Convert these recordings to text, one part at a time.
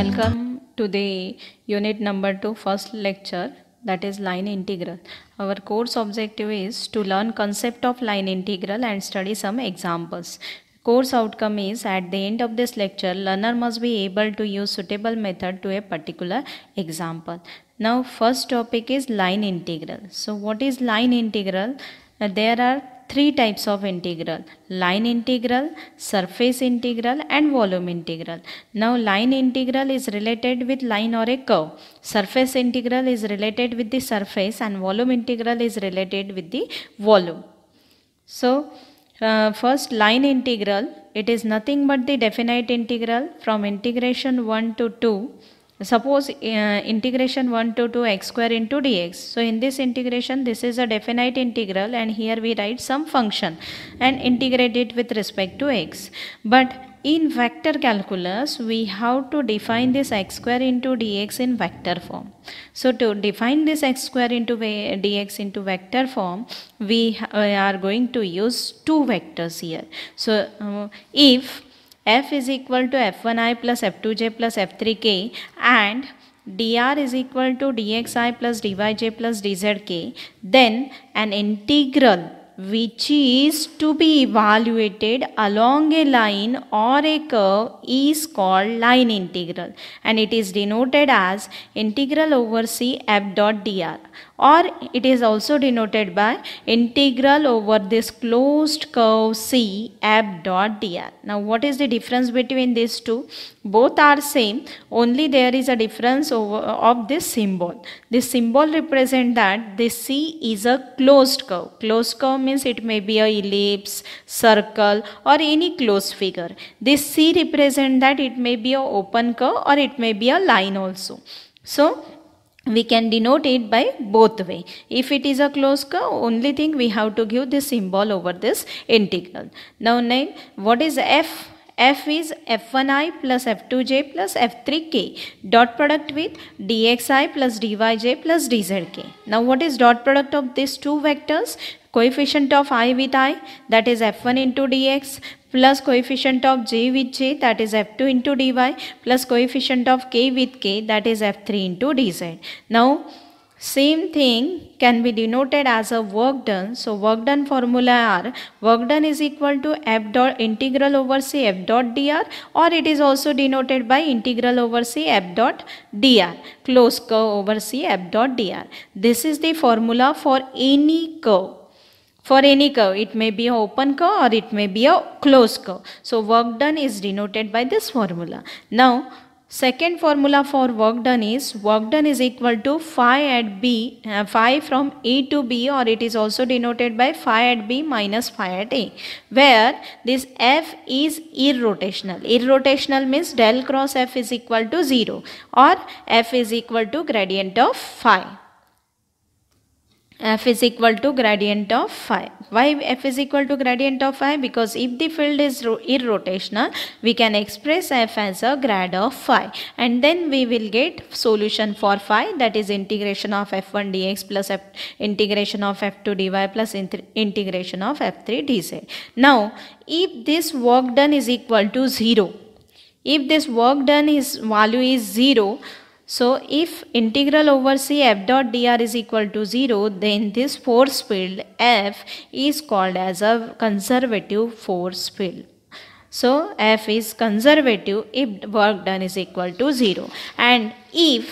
Welcome to the unit number 2 first lecture that is line integral. Our course objective is to learn concept of line integral and study some examples. Course outcome is at the end of this lecture learner must be able to use suitable method to a particular example. Now first topic is line integral. So what is line integral? There are three types of integral line integral surface integral and volume integral now line integral is related with line or a curve surface integral is related with the surface and volume integral is related with the volume so uh, first line integral it is nothing but the definite integral from integration 1 to 2 Suppose uh, integration 1 to 2 x square into dx. So in this integration this is a definite integral and here we write some function and integrate it with respect to x. But in vector calculus we have to define this x square into dx in vector form so to define this x square into dx into vector form we uh, are going to use two vectors here so uh, if f is equal to f1i plus f2j plus f3k and dr is equal to dxi plus dyj plus dzk then an integral which is to be evaluated along a line or a curve is called line integral and it is denoted as integral over c f dot dr or it is also denoted by integral over this closed curve C ab dot dr. Now what is the difference between these two? Both are same only there is a difference over, of this symbol. This symbol represent that this C is a closed curve. Closed curve means it may be a ellipse, circle or any closed figure. This C represent that it may be a open curve or it may be a line also. So we can denote it by both way. If it is a closed curve, only thing we have to give this symbol over this integral. Now, what is f? f is f1i plus f2j plus f3k dot product with dxi plus dyj plus dzk. Now what is dot product of these two vectors? Coefficient of i with i that is f1 into dx plus coefficient of j with j that is f2 into dy plus coefficient of k with k that is f3 into dz. Now same thing can be denoted as a work done. So work done formula are work done is equal to f dot integral over c f dot dr or it is also denoted by integral over c f dot dr close curve over c f dot dr. This is the formula for any curve for any curve. It may be an open curve or it may be a closed curve. So work done is denoted by this formula. Now second formula for work done is work done is equal to phi at b, uh, phi from A to B or it is also denoted by phi at B minus phi at A where this F is irrotational. Irrotational means del cross F is equal to 0 or F is equal to gradient of phi f is equal to gradient of phi. Why f is equal to gradient of phi? Because if the field is irrotational, we can express f as a grad of phi. And then we will get solution for phi that is integration of f1 dx plus f integration of f2 dy plus integration of f3 dz. Now, if this work done is equal to 0, if this work done is value is 0, so if integral over C f dot dr is equal to 0 then this force field F is called as a conservative force field. So F is conservative if work done is equal to 0 and if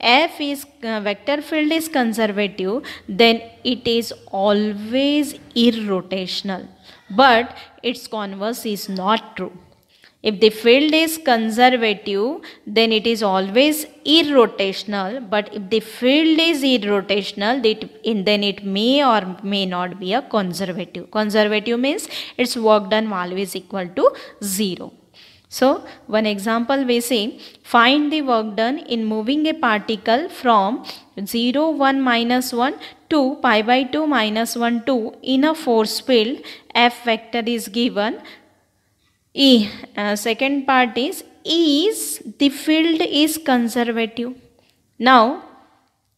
F is uh, vector field is conservative then it is always irrotational but its converse is not true. If the field is conservative, then it is always irrotational. But if the field is irrotational, then it may or may not be a conservative. Conservative means its work done value is equal to 0. So, one example we say, find the work done in moving a particle from 0, 1, minus 1 to pi by 2 minus 1, 2 in a force field. F vector is given E, uh, second part is is the field is conservative. Now,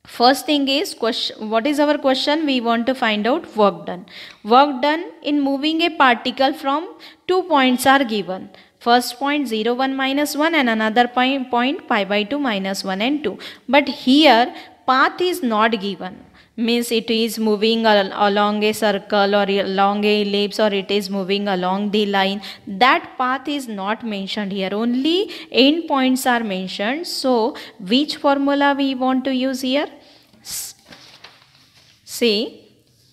first thing is question, what is our question? We want to find out work done. Work done in moving a particle from two points are given. First point 0, 1 minus 1 and another point, point pi by 2 minus 1 and 2. But here path is not given means it is moving along a circle or along a ellipse or it is moving along the line that path is not mentioned here only end points are mentioned so which formula we want to use here see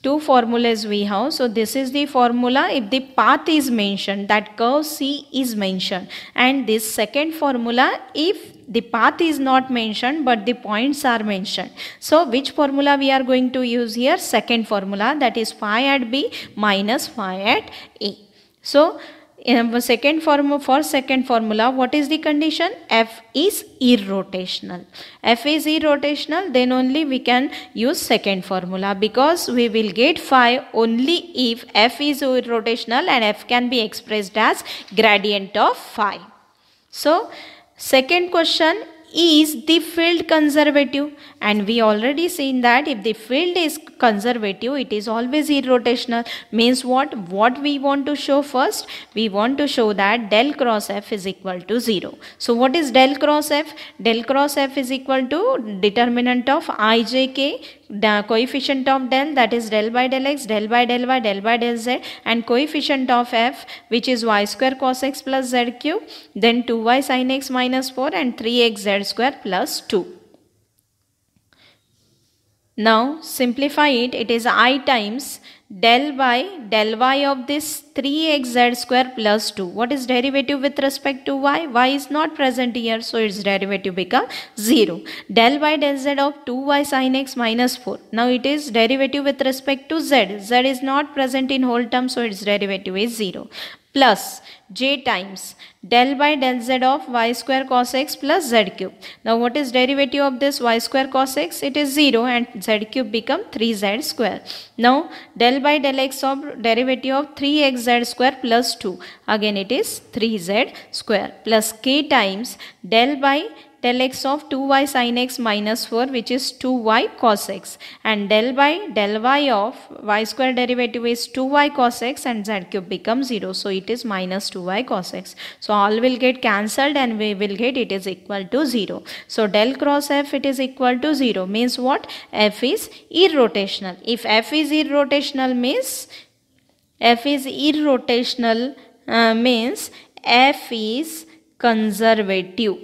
two formulas we have. So this is the formula if the path is mentioned that curve C is mentioned and this second formula if the path is not mentioned but the points are mentioned. So which formula we are going to use here? Second formula that is phi at B minus phi at A. So in second form for second formula what is the condition f is irrotational f is irrotational then only we can use second formula because we will get phi only if f is irrotational and f can be expressed as gradient of phi so second question is the field conservative and we already seen that if the field is conservative it is always irrotational means what what we want to show first we want to show that del cross f is equal to 0 so what is del cross f del cross f is equal to determinant of ijk the coefficient of del that is del by del x del by del y del by del z and coefficient of f which is y square cos x plus z cube then 2y sin x minus 4 and 3x z square plus 2. Now simplify it it is i times del y, del y of this 3xz square plus 2. What is derivative with respect to y? y is not present here, so its derivative become 0. Del y del z of 2y sin x minus 4. Now it is derivative with respect to z. z is not present in whole term, so its derivative is 0. Plus j times del by del z of y square cos x plus z cube. Now what is derivative of this y square cos x? It is 0 and z cube become 3z square. Now del by del x of derivative of 3xz square plus 2. Again it is 3z square plus k times del by del x of 2y sin x minus 4 which is 2y cos x and del by del y of y square derivative is 2y cos x and z cube becomes 0 so it is minus 2 2y cos x. So all will get cancelled and we will get it is equal to 0. So del cross f it is equal to 0 means what? f is irrotational. If f is irrotational means f is irrotational uh, means f is conservative.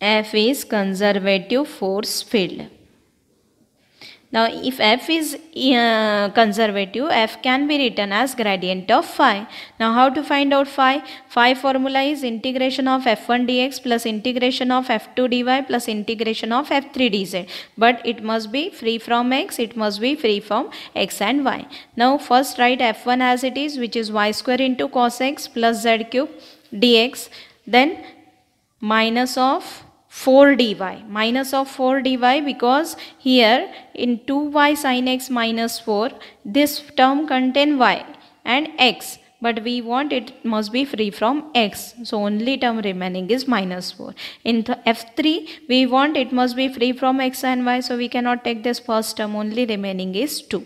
F is conservative force field. Now if f is uh, conservative, f can be written as gradient of phi. Now how to find out phi? Phi formula is integration of f1 dx plus integration of f2 dy plus integration of f3 dz. But it must be free from x, it must be free from x and y. Now first write f1 as it is which is y square into cos x plus z cube dx. Then minus of 4 dy minus of 4 dy because here in 2y sin x minus 4 this term contain y and x but we want it must be free from x so only term remaining is minus 4 in f3 we want it must be free from x and y so we cannot take this first term only remaining is 2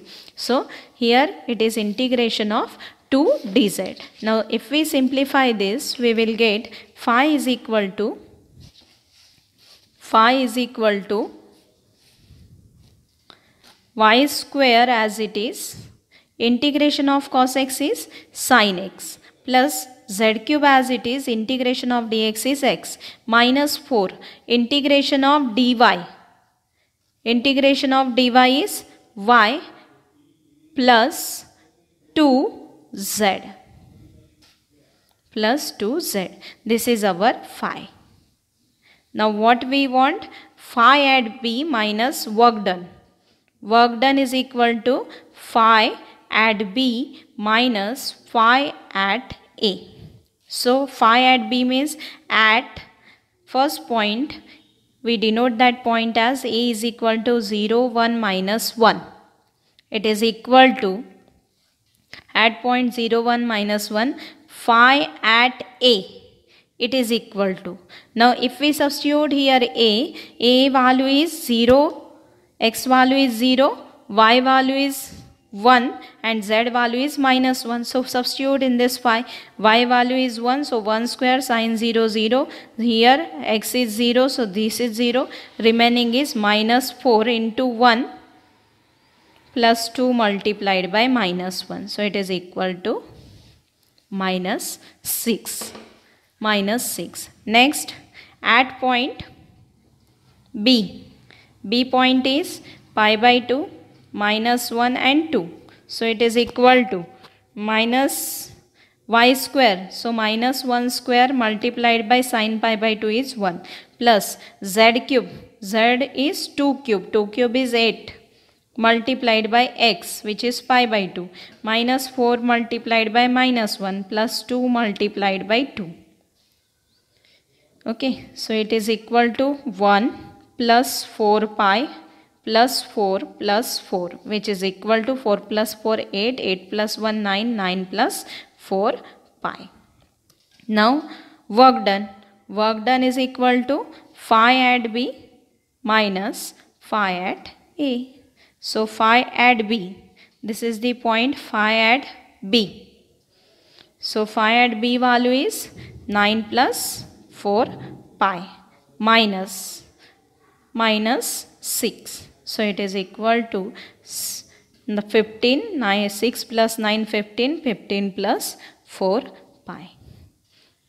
so here it is integration of 2 dz now if we simplify this we will get phi is equal to phi is equal to y square as it is integration of cos x is sin x plus z cube as it is integration of dx is x minus 4 integration of dy integration of dy is y plus 2z plus 2z this is our phi now what we want? Phi at B minus work done. Work done is equal to phi at B minus phi at A. So phi at B means at first point we denote that point as A is equal to 0 1 minus 1. It is equal to at point 0 1 minus 1 phi at A it is equal to. Now if we substitute here A, A value is 0, X value is 0, Y value is 1 and Z value is minus 1. So substitute in this phi, Y value is 1, so 1 square sine 0, 0. Here X is 0, so this is 0. Remaining is minus 4 into 1 plus 2 multiplied by minus 1. So it is equal to minus 6 minus 6. Next, at point B. B point is pi by 2 minus 1 and 2. So it is equal to minus y square. So minus 1 square multiplied by sine pi by 2 is 1 plus z cube. z is 2 cube. 2 cube is 8 multiplied by x which is pi by 2 minus 4 multiplied by minus 1 plus 2 multiplied by 2 okay so it is equal to 1 plus 4 pi plus 4 plus 4 which is equal to 4 plus 4 8 8 plus 1 9 9 plus 4 pi now work done work done is equal to phi at b minus phi at a so phi at b this is the point phi at b so phi at b value is 9 plus 4 pi minus minus 6. So it is equal to the 15, 9, 6 plus 9, 15, 15 plus 4 pi.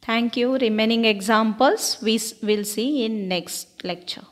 Thank you. Remaining examples we will see in next lecture.